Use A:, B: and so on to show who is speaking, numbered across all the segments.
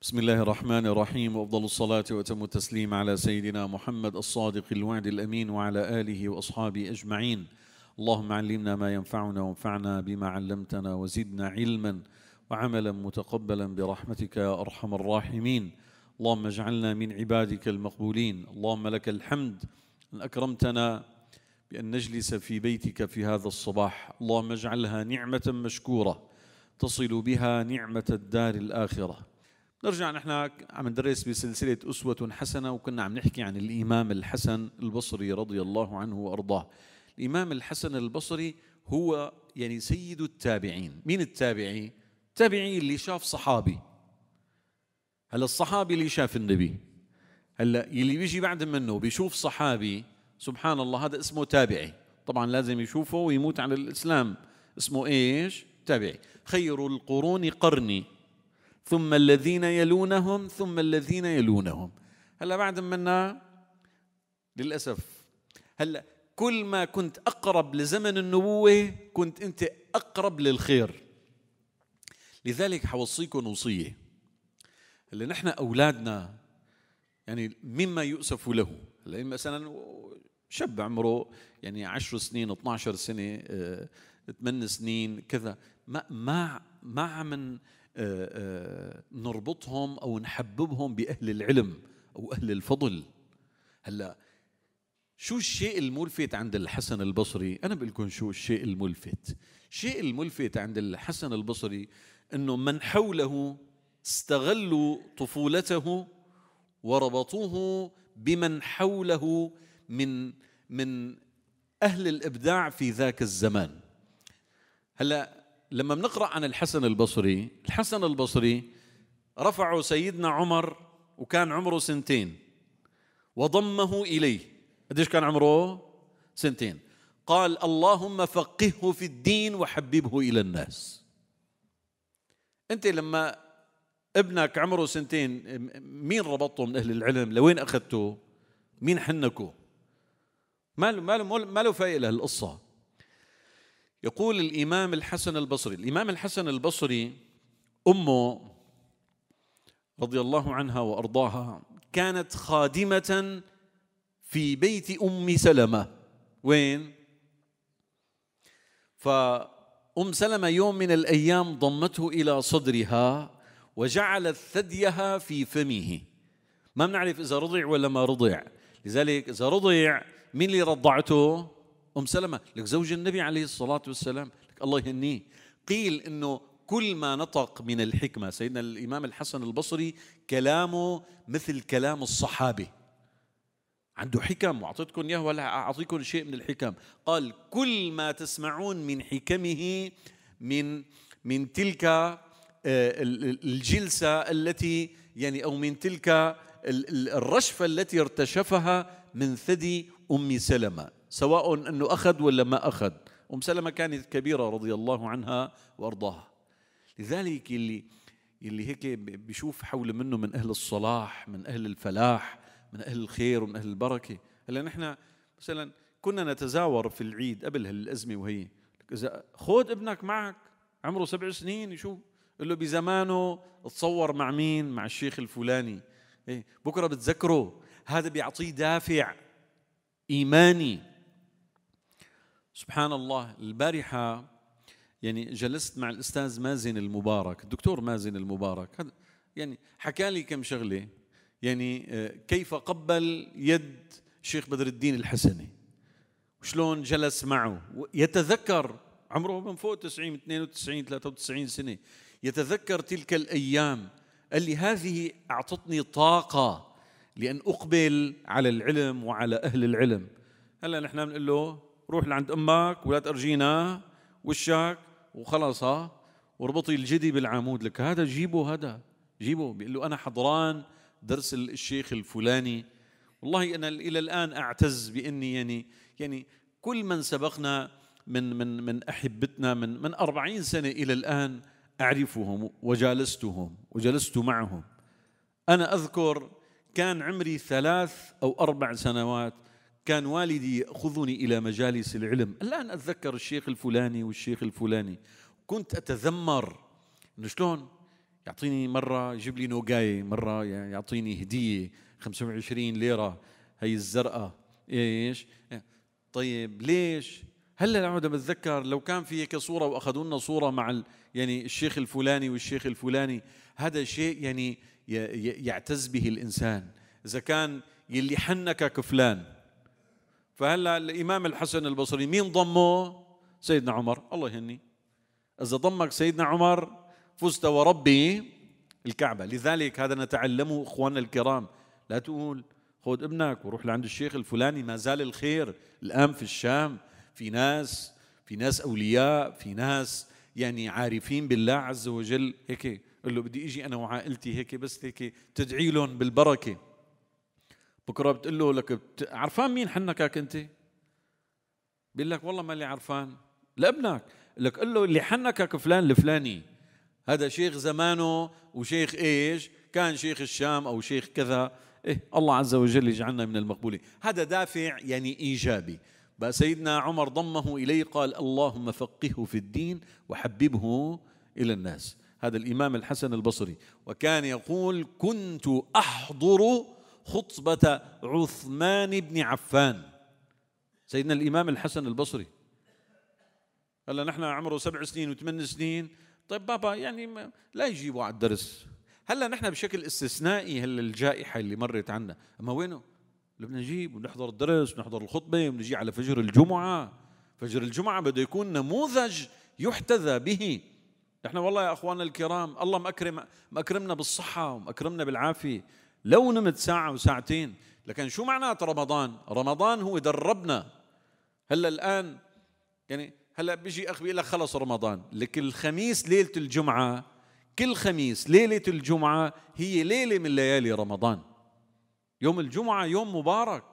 A: بسم الله الرحمن الرحيم وافضل الصلاه واتم التسليم على سيدنا محمد الصادق الوعد الامين وعلى اله واصحابه اجمعين اللهم علمنا ما ينفعنا وانفعنا بما علمتنا وزدنا علما وعملا متقبلا برحمتك يا ارحم الراحمين اللهم اجعلنا من عبادك المقبولين اللهم لك الحمد ان اكرمتنا بأن نجلس في بيتك في هذا الصباح اللهم اجعلها نعمة مشكورة تصل بها نعمة الدار الآخرة نرجع نحن عم ندرس بسلسلة أسوة حسنة وكنا عم نحكي عن الإمام الحسن البصري رضي الله عنه وأرضاه الإمام الحسن البصري هو يعني سيد التابعين مين التابعي؟ التابعي اللي شاف صحابي هلا الصحابي اللي شاف النبي هلا اللي بيجي بعد منه بيشوف صحابي سبحان الله هذا اسمه تابعي طبعا لازم يشوفه ويموت على الإسلام اسمه إيش تابعي خير القرون قرني ثم الذين يلونهم ثم الذين يلونهم هلا بعد منا للأسف هلا كل ما كنت أقرب لزمن النبوة كنت أنت أقرب للخير لذلك حوصيكم وصية هلا نحن أولادنا يعني مما يؤسف له هلا مثلا شاب عمره يعني 10 سنين 12 سنه 8 آه، سنين كذا ما ما ما عم آه، آه، نربطهم او نحببهم باهل العلم او اهل الفضل هلا شو الشيء الملفت عند الحسن البصري انا بقول لكم شو الشيء الملفت الشيء الملفت عند الحسن البصري انه من حوله استغلوا طفولته وربطوه بمن حوله من من اهل الابداع في ذاك الزمان هلا لما بنقرا عن الحسن البصري الحسن البصري رفعه سيدنا عمر وكان عمره سنتين وضمه اليه قديش كان عمره سنتين قال اللهم فقهه في الدين وحببه الى الناس انت لما ابنك عمره سنتين مين ربطته من اهل العلم لوين اخذته مين حنكه ما له ما له ما له فايده القصه يقول الامام الحسن البصري الامام الحسن البصري امه رضي الله عنها وارضاها كانت خادمه في بيت ام سلمه وين فام سلمه يوم من الايام ضمته الى صدرها وجعلت ثديها في فمه ما بنعرف اذا رضع ولا ما رضع لذلك اذا رضع مين اللي رضعته ام سلمه لك زوج النبي عليه الصلاه والسلام لك الله يهنيه قيل انه كل ما نطق من الحكمه سيدنا الامام الحسن البصري كلامه مثل كلام الصحابه عنده حكم واعطيتكم اياه ولا اعطيكم شيء من الحكم قال كل ما تسمعون من حكمه من من تلك آه، الجلسه التي يعني او من تلك الرشفه التي ارتشفها من ثدي أم سلمة سواء أنه أخذ ولا ما أخذ أم سلمة كانت كبيرة رضي الله عنها وأرضاها لذلك اللي اللي هيك بيشوف حول منه من أهل الصلاح من أهل الفلاح من أهل الخير ومن أهل البركة هلا نحن مثلا كنا نتزاور في العيد قبل هالأزمة وهي إذا خود ابنك معك عمره سبع سنين شو له بزمانه تصور مع مين مع الشيخ الفلاني إيه بكرة بتذكره هذا بيعطيه دافع إيماني سبحان الله البارحة يعني جلست مع الأستاذ مازن المبارك الدكتور مازن المبارك يعني حكى لي كم شغلة يعني آه، كيف قبل يد شيخ بدر الدين الحسني وشلون جلس معه يتذكر عمره من فوق 90 92 93 سنة يتذكر تلك الأيام قال لي هذه أعطتني طاقة لأن أقبل على العلم وعلى أهل العلم هلا نحن بنقول له روح لعند أمك ولا ترجينا وشك وخلص وربطي الجدي بالعمود لك هذا جيبه هذا جيبه بيقول له أنا حضران درس الشيخ الفلاني والله أنا إلى الآن أعتز بإني يعني يعني كل من سبقنا من من من أحبتنا من من 40 سنة إلى الآن أعرفهم وجالستهم وجلست معهم أنا أذكر كان عمري ثلاث أو أربع سنوات كان والدي يأخذني إلى مجالس العلم الآن أتذكر الشيخ الفلاني والشيخ الفلاني كنت أتذمر أنه شلون يعطيني مرة يجيب لي نوقاية مرة يعطيني هدية 25 ليرة هي الزرقاء ايش طيب ليش هلا اقعد بتذكر لو كان في هيك صوره واخذوا لنا صوره مع يعني الشيخ الفلاني والشيخ الفلاني هذا شيء يعني يعتز به الإنسان إذا كان يلي حنكك فلان فهلا الإمام الحسن البصري مين ضمه؟ سيدنا عمر الله يهني إذا ضمك سيدنا عمر فزت وربي الكعبة لذلك هذا نتعلمه إخواننا الكرام لا تقول خذ ابنك وروح لعند الشيخ الفلاني ما زال الخير الآن في الشام في ناس في ناس أولياء في ناس يعني عارفين بالله عز وجل هيك قل له بدي اجي انا وعائلتي هيك بس هيك تدعي لهم بالبركه بكره بتقول له لك بت... عرفان مين حنكك انت؟ بيقول لك والله ما لي عرفان لابنك لك قل له اللي حنكك فلان الفلاني هذا شيخ زمانه وشيخ ايش؟ كان شيخ الشام او شيخ كذا إيه الله عز وجل يجعلنا من المقبولين هذا دافع يعني إيجابي سيدنا عمر ضمه إليه قال اللهم فقهه في الدين وحببه إلى الناس هذا الإمام الحسن البصري وكان يقول كنت أحضر خطبة عثمان بن عفان سيدنا الإمام الحسن البصري هلا نحن عمره سبع سنين وثمان سنين طيب بابا يعني لا يجيبوا على الدرس هلا نحن بشكل استثنائي هلا الجائحة اللي مرت عنا أما وينه بدنا نجيب ونحضر الدرس ونحضر الخطبة ونجي على فجر الجمعة فجر الجمعة بده يكون نموذج يحتذى به نحن والله يا اخواننا الكرام الله مأكرم مأكرمنا بالصحة ومأكرمنا بالعافية لو نمت ساعة وساعتين لكن شو معنات رمضان؟ رمضان هو دربنا هلا الآن يعني هلا بيجي اخ بيقول لك خلص رمضان لك الخميس ليلة الجمعة كل خميس ليلة الجمعة هي ليلة من ليالي رمضان يوم الجمعة يوم مبارك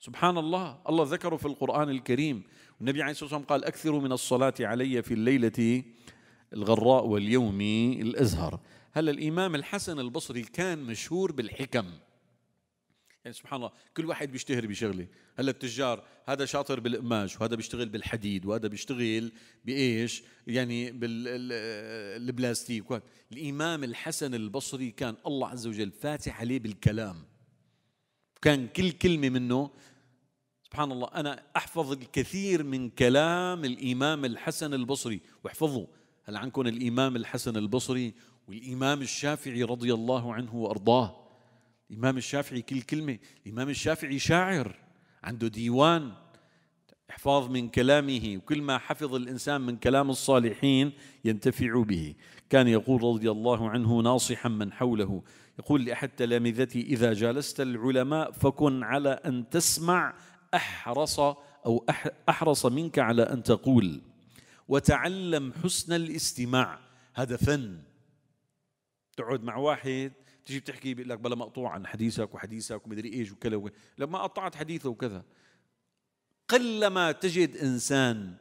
A: سبحان الله الله ذكره في القرآن الكريم والنبي عليه الصلاة والسلام قال أكثروا من الصلاة علي في الليلة الغراء واليومي الازهر هلا الامام الحسن البصري كان مشهور بالحكم يعني سبحان الله كل واحد بيشتهر بشغله هلا التجار هذا شاطر بالقماش وهذا بيشتغل بالحديد وهذا بيشتغل بايش يعني بالبلاستيك الامام الحسن البصري كان الله عز وجل فاتح عليه بالكلام كان كل كلمه منه سبحان الله انا احفظ الكثير من كلام الامام الحسن البصري واحفظه هل عنكم الإمام الحسن البصري والإمام الشافعي رضي الله عنه وأرضاه الإمام الشافعي كل كلمة الإمام الشافعي شاعر عنده ديوان احفاظ من كلامه وكل ما حفظ الإنسان من كلام الصالحين ينتفع به كان يقول رضي الله عنه ناصحا من حوله يقول لأحد تلامذتي إذا جالست العلماء فكن على أن تسمع أحرص أو أحرص منك على أن تقول وتعلم حسن الاستماع هذا فن تقعد مع واحد تجي بتحكي بيقول لك بلا مقطوع عن حديثك وحديثك ومدري ايش وكذا وكذا لما قطعت حديثه وكذا قلما تجد انسان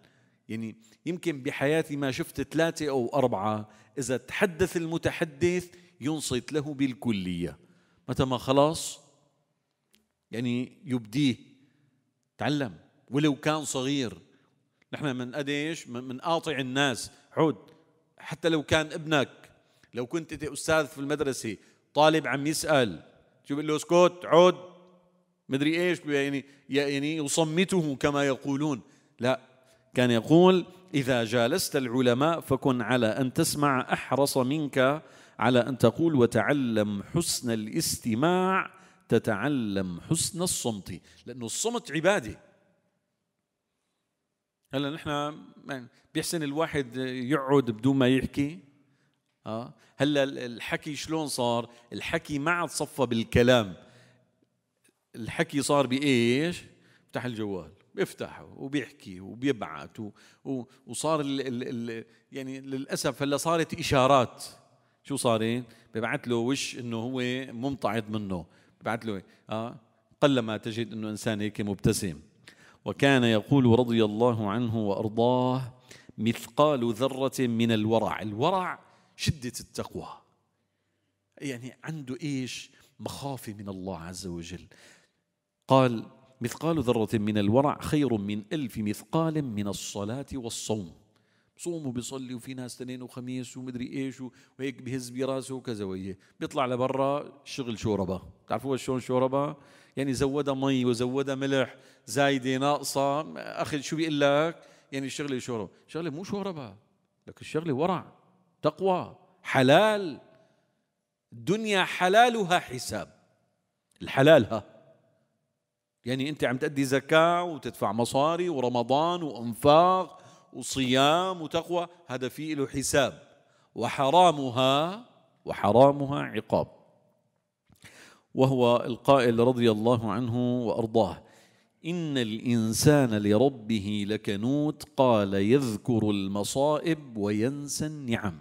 A: يعني يمكن بحياتي ما شفت ثلاثة أو أربعة إذا تحدث المتحدث ينصت له بالكلية متى ما خلاص يعني يبديه تعلم ولو كان صغير نحن من قديش من قاطع الناس عود حتى لو كان ابنك لو كنت انت استاذ في المدرسه طالب عم يسال شو بقول له اسكت عود مدري ايش يعني يعني يصمته كما يقولون لا كان يقول اذا جالست العلماء فكن على ان تسمع احرص منك على ان تقول وتعلم حسن الاستماع تتعلم حسن الصمت لانه الصمت عباده هلا نحن يعني بيحسن الواحد يقعد بدون ما يحكي اه هلا الحكي شلون صار الحكي ما عاد صفى بالكلام الحكي صار بايش افتح الجوال بيفتحه وبيحكي وبيبعت و... و... وصار ال... ال... ال... يعني للاسف هلا صارت اشارات شو صارين ببعث له وش انه هو ممتعض منه ببعث له اه قلما تجد انه انسان هيك مبتسم وكان يقول رضي الله عنه وارضاه مثقال ذره من الورع الورع شده التقوى يعني عنده ايش مخافه من الله عز وجل قال مثقال ذره من الورع خير من الف مثقال من الصلاه والصوم صوم وبيصلي وفي ناس تنين وخميس ومدري ايش وهيك بهز براسه وكذا وهي بيطلع لبرا شغل شوربه بتعرفوا شلون شوربه يعني زودها مي وزودها ملح زايده ناقصه اخي شو بيقول لك يعني الشغله شهره الشغله مو شهره بقى لك الشغله ورع تقوى حلال الدنيا حلالها حساب الحلال ها يعني انت عم تأدي زكاه وتدفع مصاري ورمضان وانفاق وصيام وتقوى هذا في له حساب وحرامها وحرامها عقاب وهو القائل رضي الله عنه وارضاه ان الانسان لربه لكنوت قال يذكر المصائب وينسى النعم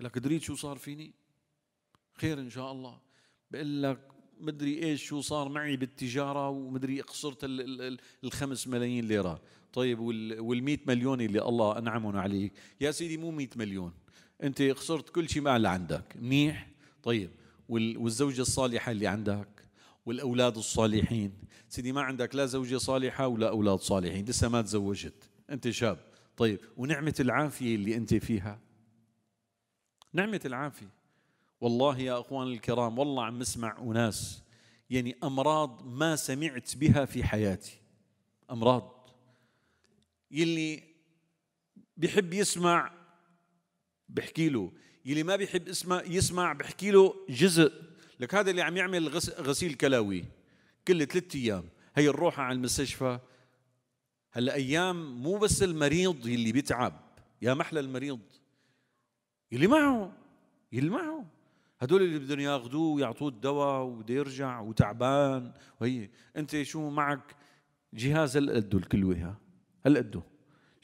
A: لك دريت شو صار فيني خير ان شاء الله بقول لك مدري ايش شو صار معي بالتجاره ومدري خسرت الخمس ملايين ليره طيب وال100 مليون اللي الله انعمنا عليك يا سيدي مو 100 مليون انت خسرت كل شيء ما عندك منيح طيب والزوجة الصالحة اللي عندك والأولاد الصالحين سيدي ما عندك لا زوجة صالحة ولا أولاد صالحين لسه ما تزوجت أنت شاب طيب ونعمة العافية اللي أنت فيها نعمة العافية والله يا أخوان الكرام والله عم اسمع أناس يعني أمراض ما سمعت بها في حياتي أمراض يلي بحب يسمع بحكي له يلي ما بيحب اسمه يسمع بحكي له جزء لك هذا اللي عم يعمل غسيل كلوي كل ثلاثة ايام هي الروحة على المستشفى هلا ايام مو بس المريض يلي بيتعب يا محلى المريض يلي معه يلي معه هدول اللي بدهم ياخذوه ويعطوه الدواء وبده يرجع وتعبان وهي انت شو معك جهاز هالقد الكلوي ها هالقد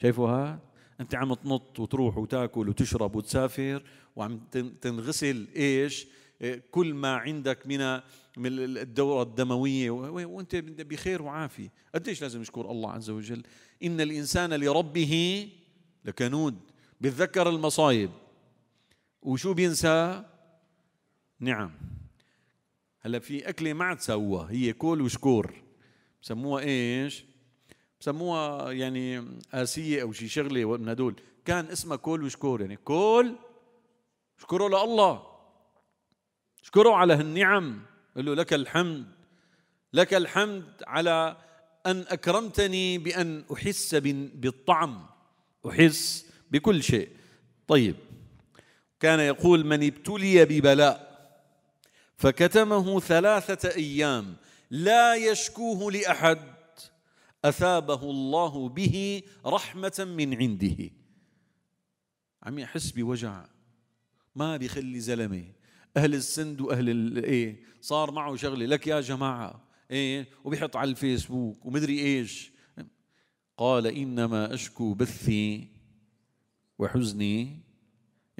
A: شايفه هاد انت عم تنط وتروح وتاكل وتشرب وتسافر وعم تنغسل ايش إيه، كل ما عندك من من الدوره الدمويه وانت بخير وعافيه قديش لازم نشكر الله عز وجل ان الانسان لربه لكنود بتذكر المصايب وشو بينسى نعم هلا في اكله ما عاد هي كول وشكور بسموها ايش بسموها يعني آسية أو شي شغلة من هدول كان اسمها كول وشكور يعني كول شكروا لله شكروا على هالنعم قل له لك الحمد لك الحمد على أن أكرمتني بأن أحس بالطعم أحس بكل شيء طيب كان يقول من ابتلي ببلاء فكتمه ثلاثة أيام لا يشكوه لأحد أثابه الله به رحمة من عنده عم يحس بوجع ما بيخلي زلمة أهل السند وأهل إيه صار معه شغلة لك يا جماعة إيه وبيحط على الفيسبوك ومدري إيش قال إنما أشكو بثي وحزني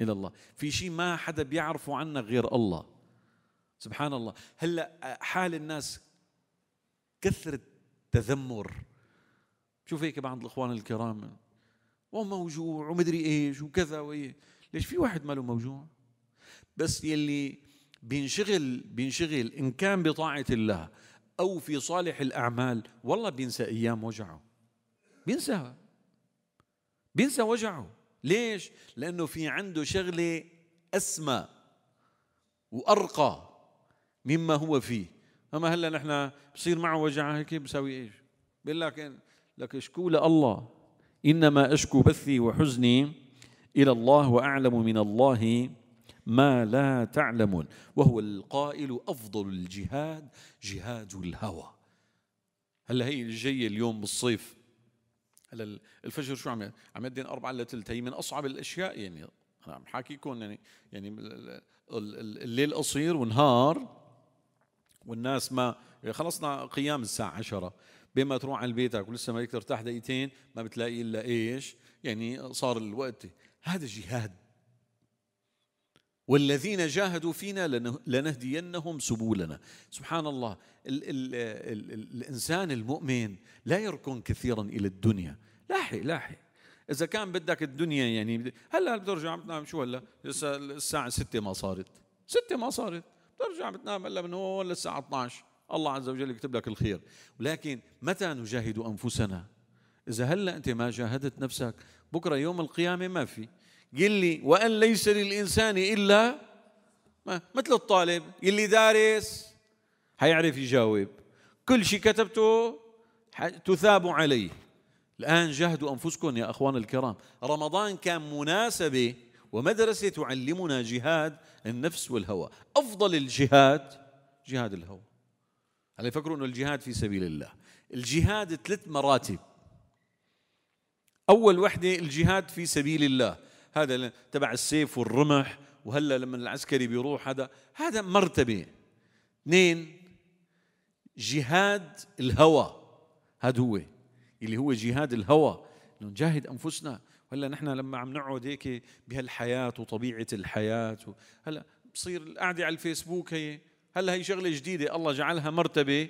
A: إلى الله في شيء ما حدا بيعرفه عنك غير الله سبحان الله هلأ حال الناس كثرة تذمر شوف هيك بعض الاخوان الكرام وموجوع ومدري ايش وكذا وايه ليش في واحد ماله موجوع بس يلي بينشغل بينشغل ان كان بطاعه الله او في صالح الاعمال والله بينسى ايام وجعه بينساها بينسى وجعه ليش لانه في عنده شغله اسمى وارقى مما هو فيه اما هلا نحن بصير معه وجع هيك بسوي ايش بقول لك لك اشكو لله إنما أشكو بثي وحزني إلى الله وأعلم من الله ما لا تعلمون وهو القائل أفضل الجهاد جهاد الهوى هلا هي الجاية اليوم بالصيف هلا الفجر شو عم عم يدين أربعة لثلث هي من أصعب الأشياء يعني أنا عم حاكيكم يعني يعني الليل قصير ونهار والناس ما يعني خلصنا قيام الساعة 10 بما تروح على بيتك ولسه ما بدك ترتاح دقيقتين ما بتلاقي الا ايش؟ يعني صار الوقت هذا جهاد والذين جاهدوا فينا لنهدينهم سبلنا سبحان الله الـ ال ال ال الانسان المؤمن لا يركن كثيرا الى الدنيا لاحق لاحق اذا كان بدك الدنيا يعني هلا بترجع بتنام شو هلا لسه الساعه 6 ما صارت 6 ما صارت بترجع بتنام هلا من هون للساعه 12 الله عز وجل يكتب لك الخير ولكن متى نجاهد أنفسنا إذا هلأ أنت ما جاهدت نفسك بكرة يوم القيامة ما في قل لي وأن ليس للإنسان إلا ما مثل الطالب اللي دارس حيعرف يجاوب كل شيء كتبته تثاب عليه الآن جاهدوا أنفسكم يا أخوان الكرام رمضان كان مناسبة ومدرسة تعلمنا جهاد النفس والهوى أفضل الجهاد جهاد الهوى هلا يفكروا انه الجهاد في سبيل الله الجهاد ثلاث مراتب اول وحده الجهاد في سبيل الله هذا تبع السيف والرمح وهلا لما العسكري بيروح هذا هذا مرتبه اثنين جهاد الهوى هذا هو اللي هو جهاد الهوى انه نجاهد انفسنا هلا نحن لما عم نقعد هيك بهالحياه وطبيعه الحياه هلا بصير القعده على الفيسبوك هي هلا هي شغله جديده الله جعلها مرتبه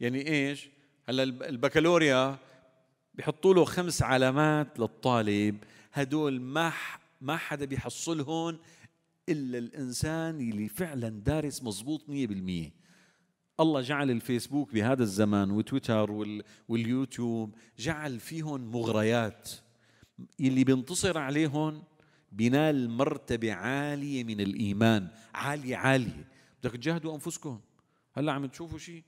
A: يعني ايش هلا البكالوريا بحطوا له خمس علامات للطالب هدول ما ما حدا بيحصلهم الا الانسان اللي فعلا دارس مزبوط 100% الله جعل الفيسبوك بهذا الزمان وتويتر واليوتيوب جعل فيهم مغريات اللي بينتصر عليهم بينال مرتبة عالية من الإيمان عالية عالية بدك تجاهدوا انفسكم هلا عم تشوفوا شيء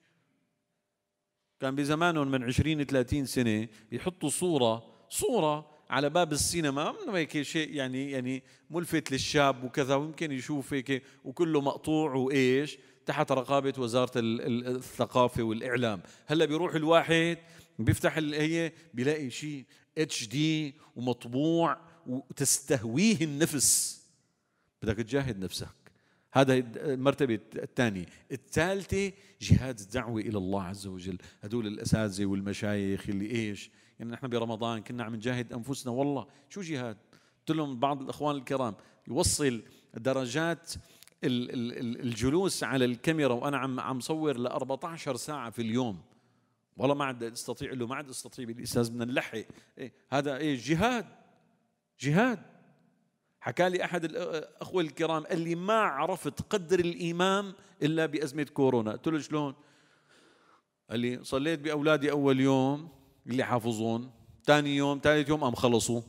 A: كان بزمانهم من 20 30 سنه يحطوا صوره صوره على باب السينما هيك شيء يعني يعني ملفت للشاب وكذا ويمكن يشوف هيك وكله مقطوع وايش تحت رقابه وزاره الثقافه والاعلام هلا بيروح الواحد بيفتح هي بيلاقي شيء اتش دي ومطبوع وتستهويه النفس بدك تجاهد نفسك هذا المرتبة الثانية الثالثة جهاد الدعوة إلى الله عز وجل هدول الأساتذة والمشايخ اللي إيش يعني نحن برمضان كنا عم نجاهد أنفسنا والله شو جهاد قلت لهم بعض الأخوان الكرام يوصل درجات الجلوس على الكاميرا وانا عم عم صور ل 14 ساعه في اليوم والله ما عاد استطيع له ما عاد استطيع بالاستاذ بدنا نلحق إيه هذا ايه جهاد جهاد حكى لي احد الاخوه الكرام قال لي ما عرفت قدر الامام الا بازمه كورونا قلت له شلون قال لي صليت باولادي اول يوم اللي حافظون ثاني يوم ثالث يوم قام خلصوا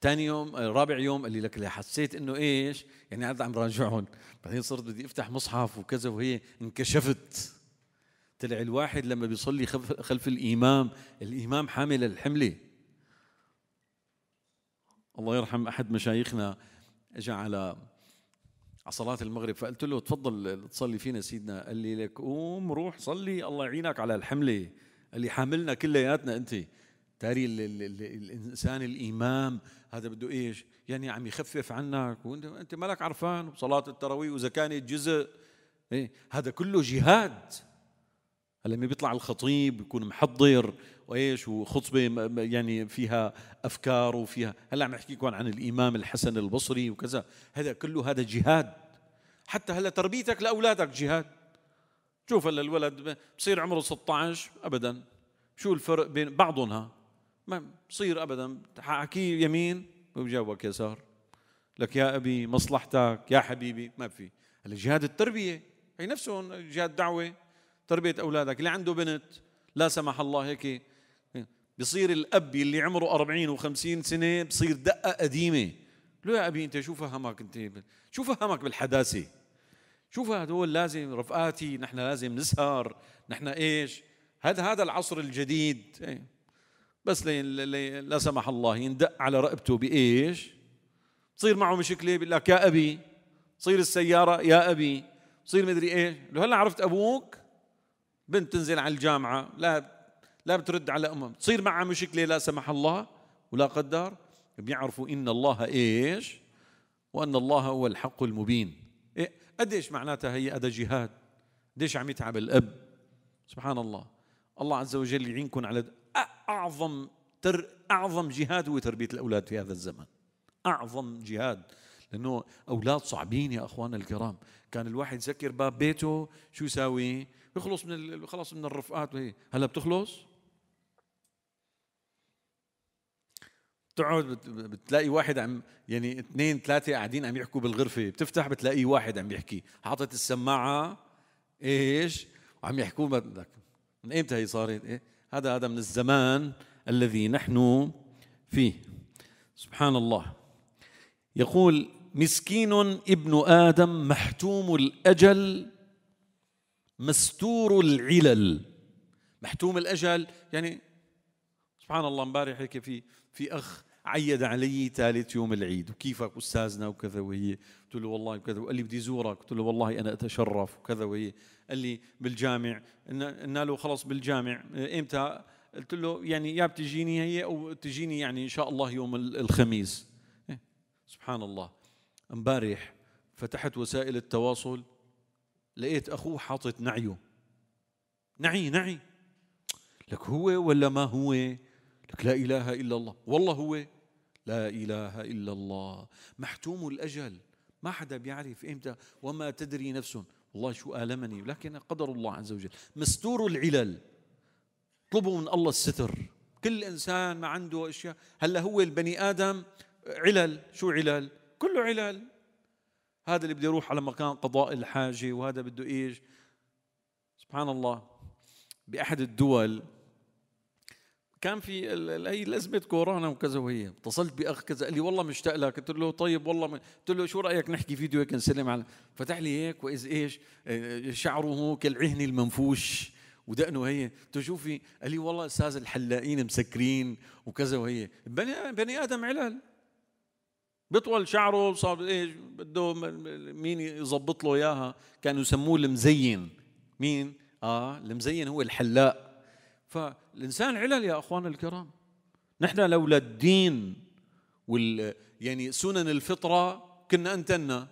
A: ثاني يوم آه، رابع يوم قال لي لك حسيت انه ايش يعني قاعد عم راجعهم بعدين صرت بدي افتح مصحف وكذا وهي انكشفت طلع الواحد لما بيصلي خلف الامام الامام حامل الحمله الله يرحم احد مشايخنا اجى على على صلاة المغرب فقلت له تفضل تصلي فينا سيدنا قال لي لك قوم روح صلي الله يعينك على الحملة قال لي حاملنا كلياتنا أنت تاري الإنسان الإمام هذا بده إيش يعني عم يخفف عنك وأنت أنت مالك عرفان وصلاة التراويح وإذا كانت جزء إيه هذا كله جهاد هلا لما بيطلع الخطيب يكون محضر وايش وخطبه يعني فيها افكار وفيها هلا عم لكم عن الامام الحسن البصري وكذا هذا كله هذا جهاد حتى هلا تربيتك لاولادك جهاد شوف هلا الولد بصير عمره 16 ابدا شو الفرق بين بعضهم ها ما بصير ابدا حاكي يمين وبجاوبك يسار لك يا ابي مصلحتك يا حبيبي ما في هلا جهاد التربيه هي نفسهم جهاد دعوه تربيه اولادك اللي عنده بنت لا سمح الله هيك بصير الأب اللي عمره 40 و50 سنة بصير دقة قديمة له يا أبي أنت شو فهمك أنت شو فهمك بالحداثة شوف هدول لازم رفقاتي نحن لازم نسهر نحن إيش هذا هذا العصر الجديد إيه. بس لي لي لا سمح الله يندق على رقبته بإيش بصير معه مشكلة بيقول لك يا أبي تصير السيارة يا أبي تصير مدري إيش له هلا عرفت أبوك بنت تنزل على الجامعة لا لا بترد على أمم تصير معها مشكلة لا سمح الله ولا قدر بيعرفوا إن الله إيش وأن الله هو الحق المبين إيه؟ قديش معناتها هي ادى جهاد قديش عم يتعب الأب سبحان الله الله عز وجل يعينكم على أعظم تر أعظم جهاد هو تربية الأولاد في هذا الزمن أعظم جهاد لأنه أولاد صعبين يا أخوان الكرام كان الواحد يسكر باب بيته شو يساوي يخلص من خلاص من الرفقات وهي هلا بتخلص بتقعد بتلاقي واحد عم يعني اثنين ثلاثه قاعدين عم يحكوا بالغرفه بتفتح بتلاقي واحد عم يحكي حاطط السماعه ايش وعم يحكوا بدك من ايمتى هي صارت إيه؟ هذا هذا من الزمان الذي نحن فيه سبحان الله يقول مسكين ابن ادم محتوم الاجل مستور العلل محتوم الاجل يعني سبحان الله امبارح هيك في في اخ عيد علي ثالث يوم العيد وكيفك استاذنا وكذا وهي قلت له والله وكذا وقال لي بدي زورك قلت له والله انا اتشرف وكذا وهي قال لي بالجامع قلنا له خلص بالجامع امتى قلت له يعني يا بتجيني هي او تجيني يعني ان شاء الله يوم الخميس إيه. سبحان الله امبارح فتحت وسائل التواصل لقيت اخوه حاطط نعيه نعي نعي لك هو ولا ما هو لك لا إله إلا الله والله هو لا إله إلا الله محتوم الأجل ما حدا بيعرف إمتى وما تدري نفس والله شو آلمني لكن قدر الله عز وجل مستور العلل اطلبوا من الله الستر كل إنسان ما عنده أشياء هلا هو البني آدم علل شو علل كله علل هذا اللي بده يروح على مكان قضاء الحاجة وهذا بده إيش سبحان الله بأحد الدول كان في اي ازمه كورونا وكذا وهي اتصلت باخ كذا قال لي والله مشتاق لك قلت له طيب والله م... قلت له شو رايك نحكي فيديو هيك نسلم على فتح لي هيك واذ ايش آه، آه، شعره كالعهن المنفوش ودقنه هي قلت في قال لي والله استاذ الحلاقين مسكرين وكذا وهي بني, بني ادم علل بطول شعره صار ايش بده مين يظبط له اياها كانوا يسموه المزين مين اه المزين هو الحلاق فالإنسان علل يا أخوان الكرام نحن لولا الدين وال يعني سنن الفطرة كنا أنتنا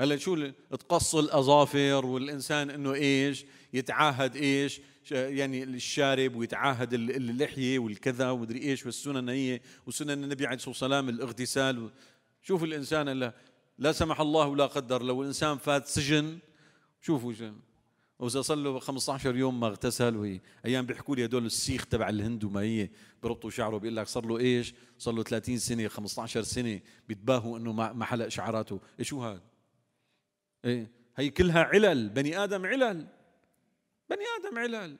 A: هلا شو تقص الأظافر والإنسان إنه إيش يتعاهد إيش يعني الشارب ويتعاهد اللحية والكذا ومدري إيش والسنن هي وسنن النبي عليه الصلاة والسلام الاغتسال شوف الإنسان لا, لا سمح الله ولا قدر لو الإنسان فات سجن شوفوا وإذا صار له 15 يوم ما اغتسل ايام بيحكوا لي هدول السيخ تبع الهند وما هي بربطوا شعره بيقول لك صار له إيش؟ صار له 30 سنة 15 سنة بيتباهوا إنه ما حلق شعراته، إيه شو هاد؟ إيه هي كلها علل بني آدم علل بني آدم علل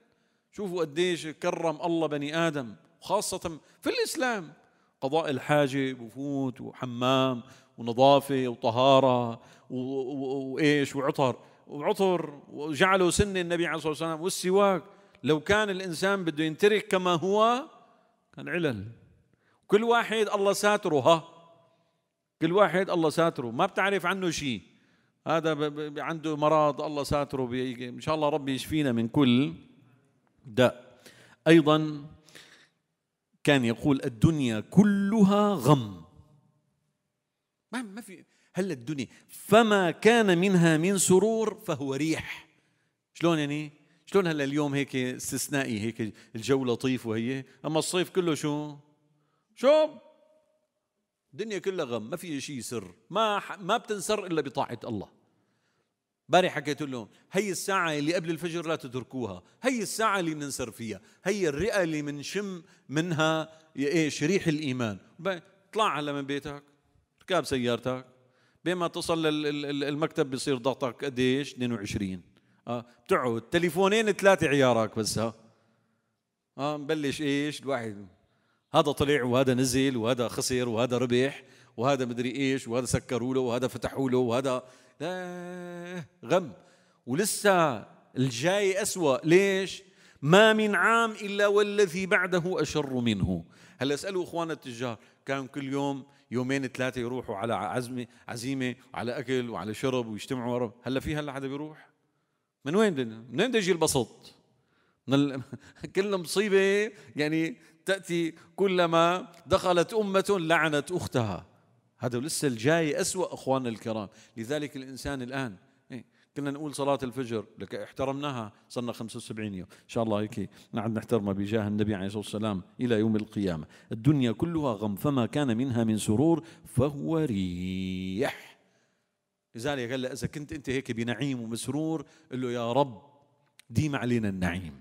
A: شوفوا قديش كرم الله بني آدم خاصة في الإسلام قضاء الحاجة بفوت وحمام ونظافة وطهارة وإيش وعطر وعطر وجعله سنة النبي عليه الصلاة والسلام والسواك لو كان الإنسان بده ينترك كما هو كان علل كل واحد الله ساتره ها كل واحد الله ساتره ما بتعرف عنه شيء هذا عنده مرض الله ساتره ان شاء الله ربي يشفينا من كل داء ايضا كان يقول الدنيا كلها غم ما في هل الدنيا فما كان منها من سرور فهو ريح شلون يعني شلون هلا اليوم هيك استثنائي هيك الجو لطيف وهي اما الصيف كله شو شو الدنيا كلها غم ما في شيء سر ما ما بتنسر الا بطاعه الله باري حكيت لهم هي الساعة اللي قبل الفجر لا تتركوها هي الساعة اللي بننسر فيها هي الرئة اللي بنشم منها ايش ريح الإيمان طلع على من بيتك ركاب سيارتك بينما تصل المكتب بصير ضغطك قديش 22 اه بتقعد تليفونين ثلاثه عيارك بس ها اه مبلش ايش الواحد هذا طلع وهذا نزل وهذا خسر وهذا ربح وهذا مدري ايش وهذا سكروا له وهذا فتحوا له وهذا لا غم ولسه الجاي أسوأ ليش ما من عام إلا والذي بعده أشر منه هلا اسألوا إخوان التجار كان كل يوم يومين ثلاثه يروحوا على عزمه عزيمه وعلى اكل وعلى شرب ويجتمعوا ورا هلا في هلا حدا بيروح من وين من وين بده يجي البسط من ال... كل مصيبه يعني تاتي كلما دخلت امه لعنت اختها هذا لسه الجاي اسوا اخواننا الكرام لذلك الانسان الان كنا نقول صلاة الفجر لك احترمناها صرنا 75 يوم إن شاء الله هيك نعد نحترمها بجاه النبي عليه الصلاة والسلام إلى يوم القيامة الدنيا كلها غم فما كان منها من سرور فهو ريح لذلك قال إذا كنت أنت هيك بنعيم ومسرور قل له يا رب ديم علينا النعيم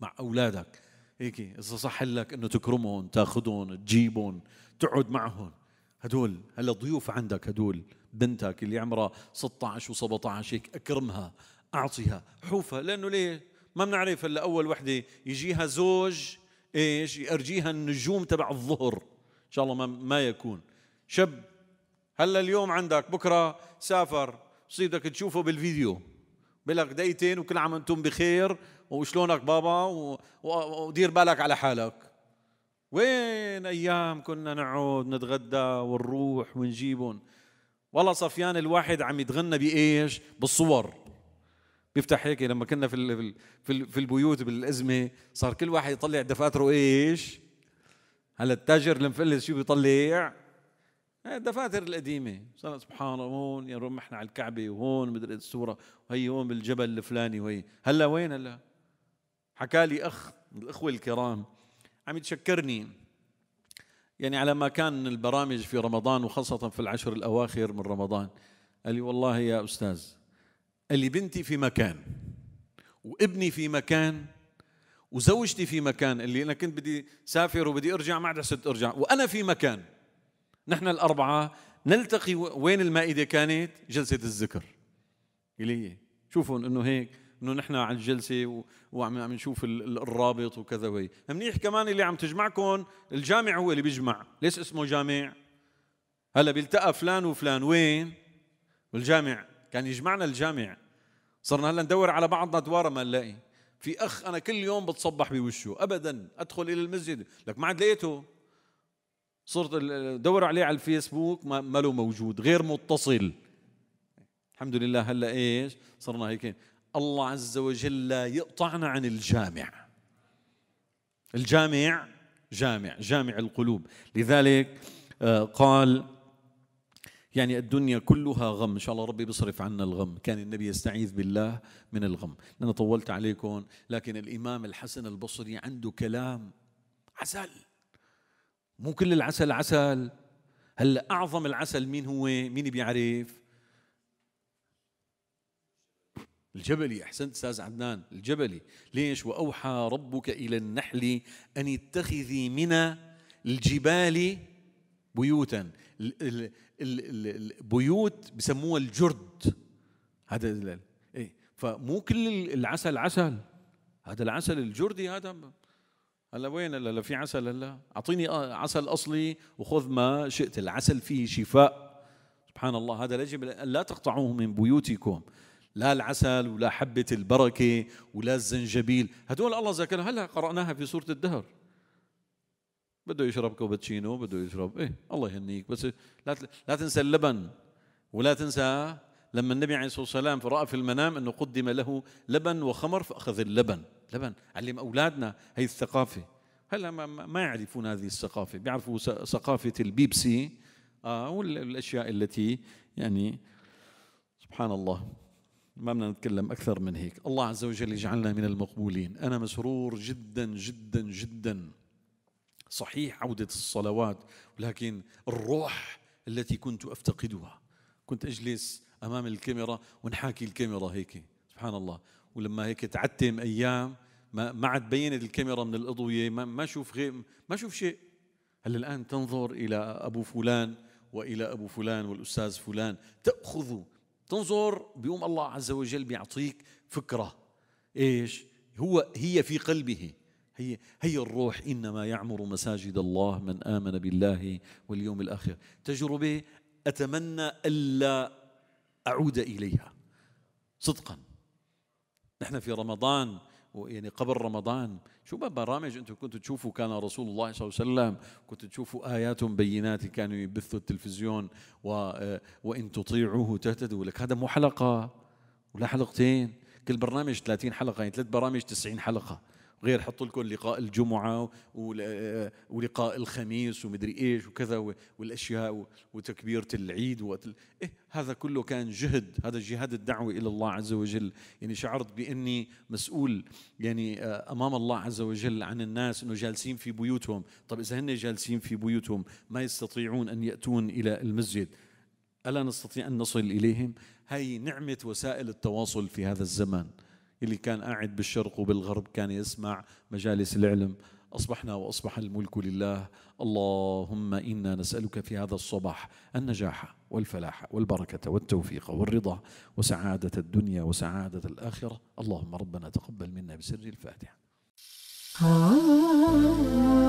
A: مع أولادك هيك إذا صح لك أنه تكرمهم تاخذهم تجيبهم تقعد معهم هدول هلا ضيوف عندك هدول بنتك اللي عمرها 16 و17 هيك اكرمها اعطيها حوفها لانه ليه ما بنعرف هلا اول وحده يجيها زوج ايش يرجيها النجوم تبع الظهر ان شاء الله ما, ما يكون شب هلا اليوم عندك بكره سافر بصير بدك تشوفه بالفيديو بلك دقيقتين وكل عام انتم بخير وشلونك بابا ودير بالك على حالك وين ايام كنا نقعد نتغدى ونروح ونجيبهم والله صفيان الواحد عم يتغنى بايش؟ بالصور بيفتح هيك لما كنا في في في البيوت بالازمه صار كل واحد يطلع دفاتره ايش؟ هلا التاجر المفلس شو بيطلع؟ إيه، الدفاتر القديمه صار سبحان الله هون يا رب احنا على الكعبه وهون مدري الصوره وهي هون بالجبل الفلاني وهي هلا وين هلا؟ حكى لي اخ من الاخوه الكرام عم يتشكرني يعني على ما كان البرامج في رمضان وخاصة في العشر الأواخر من رمضان قال لي والله يا أستاذ قال لي بنتي في مكان وابني في مكان وزوجتي في مكان اللي أنا كنت بدي سافر وبدي أرجع ما عاد صرت أرجع وأنا في مكان نحن الأربعة نلتقي وين المائدة كانت جلسة الذكر اللي شوفوا أنه هيك انه نحن على الجلسه وعم عم نشوف الرابط وكذا وهي منيح كمان اللي عم تجمعكم الجامع هو اللي بيجمع ليش اسمه جامع هلا بيلتقى فلان وفلان وين بالجامع كان يجمعنا الجامع صرنا هلا ندور على بعضنا دوارة ما نلاقي في اخ انا كل يوم بتصبح بوشه ابدا ادخل الى المسجد لك ما عاد لقيته صرت دور عليه على الفيسبوك ما له موجود غير متصل الحمد لله هلا ايش صرنا هيك الله عز وجل لا يقطعنا عن الجامع الجامع جامع جامع القلوب لذلك آه، قال يعني الدنيا كلها غم إن شاء الله ربي بيصرف عنا الغم كان النبي يستعيذ بالله من الغم أنا طولت عليكم لكن الإمام الحسن البصري عنده كلام عسل مو كل العسل عسل هلا أعظم العسل مين هو مين بيعرف الجبلي احسنت استاذ عدنان الجبلي ليش واوحى ربك الى النحل ان اتخذي من الجبال بيوتا البيوت بسموها الجرد هذا ايه فمو كل العسل عسل هذا العسل الجردي هذا هلا وين هلا في عسل هلا اعطيني آه، عسل اصلي وخذ ما شئت العسل فيه شفاء سبحان الله هذا يجب لا تقطعوه من بيوتكم لا العسل ولا حبة البركة ولا الزنجبيل هدول الله ذكرها هلا قرأناها في سورة الدهر بده يشرب كوبتشينو بده يشرب ايه الله يهنيك بس لا لا تنسى اللبن ولا تنسى لما النبي عليه الصلاه والسلام راى في المنام انه قدم له لبن وخمر فاخذ اللبن لبن علم اولادنا هي الثقافه هلا ما, ما يعرفون هذه الثقافه بيعرفوا ثقافه البيبسي آه والاشياء التي يعني سبحان الله ما بدنا نتكلم أكثر من هيك الله عز وجل يجعلنا من المقبولين أنا مسرور جدا جدا جدا صحيح عودة الصلوات ولكن الروح التي كنت أفتقدها كنت أجلس أمام الكاميرا ونحاكي الكاميرا هيك سبحان الله ولما هيك تعتم أيام ما, ما عاد بينت الكاميرا من الأضوية ما, ما شوف غير ما شوف شيء هل الآن تنظر إلى أبو فلان وإلى أبو فلان والأستاذ فلان تأخذ تنظر بيقوم الله عز وجل بيعطيك فكرة إيش هو هي في قلبه هي هي الروح انما يعمر مساجد الله من امن بالله واليوم الاخر تجربه اتمنى الا اعود اليها صدقا نحن في رمضان يعني قبل رمضان شو برامج انتم كنتوا تشوفوا كان رسول الله صلى الله عليه وسلم كنتوا تشوفوا ايات بينات كانوا يبثوا التلفزيون و آه، وان تطيعوه تهتدوا لك هذا مو حلقه ولا حلقتين كل برنامج 30 حلقه يعني ثلاث برامج 90 حلقه غير حطوا لكم لقاء الجمعه ولقاء الخميس ومدري ايش وكذا والاشياء وتكبيره العيد وقت إيه هذا كله كان جهد هذا جهاد الدعوه الى الله عز وجل يعني شعرت باني مسؤول يعني آه، امام الله عز وجل عن الناس انه جالسين في بيوتهم طب اذا هن جالسين في بيوتهم ما يستطيعون ان ياتون الى المسجد الا نستطيع ان نصل اليهم هي نعمه وسائل التواصل في هذا الزمان اللي كان قاعد بالشرق وبالغرب كان يسمع مجالس العلم أصبحنا وأصبح الملك لله اللهم إنا نسألك في هذا الصباح النجاح والفلاح والبركة والتوفيق والرضا وسعادة الدنيا وسعادة الآخرة اللهم ربنا تقبل منا بسر الفاتحة آه.